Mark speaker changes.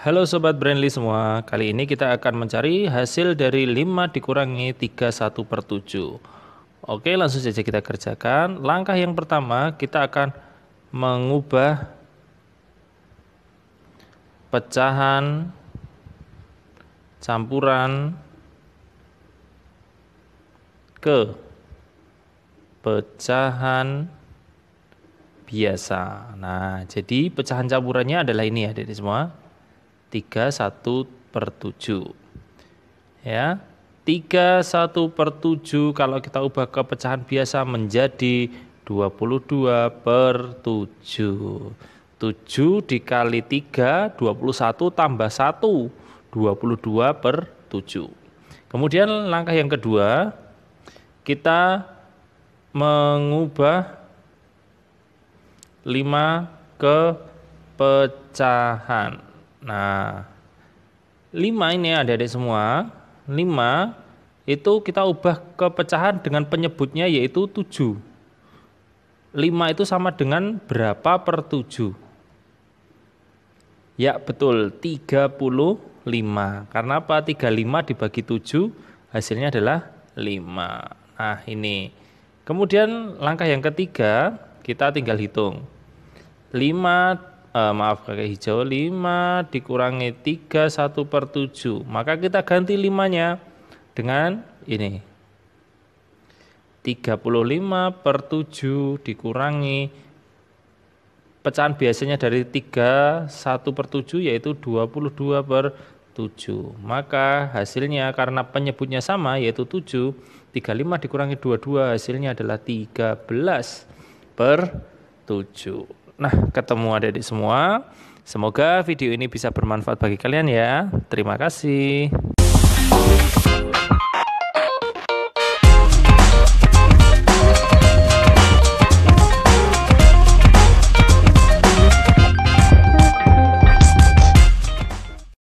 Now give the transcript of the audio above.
Speaker 1: Halo Sobat Brandly semua, kali ini kita akan mencari hasil dari 5 dikurangi 31 per 7. Oke langsung saja kita kerjakan. Langkah yang pertama kita akan mengubah pecahan campuran ke pecahan biasa. Nah, jadi pecahan campurannya adalah ini ya, dari semua. 3 1 per 7 ya 3 1 per 7 kalau kita ubah ke pecahan biasa menjadi 22 per 7 7 dikali 3 21 tambah 1 22 per 7 kemudian langkah yang kedua kita mengubah 5 ke pecahan Nah, lima ini ya, adik-adik semua, lima itu kita ubah ke pecahan dengan penyebutnya yaitu tujuh. Lima itu sama dengan berapa per tujuh? Ya betul, 35. Karena apa? 35 dibagi 7 hasilnya adalah 5. Nah, ini. Kemudian langkah yang ketiga, kita tinggal hitung. 5 eh, maaf kakek hijau 5 dikurangi 3 1 per 7 maka kita ganti 5 nya dengan ini 35 per 7 dikurangi pecahan biasanya dari 3 1 per 7 yaitu 22 per 7 maka hasilnya karena penyebutnya sama yaitu 7 35 dikurangi 22 hasilnya adalah 13 per 7 Nah, ketemu adik-adik semua. Semoga video ini bisa bermanfaat bagi kalian ya. Terima kasih.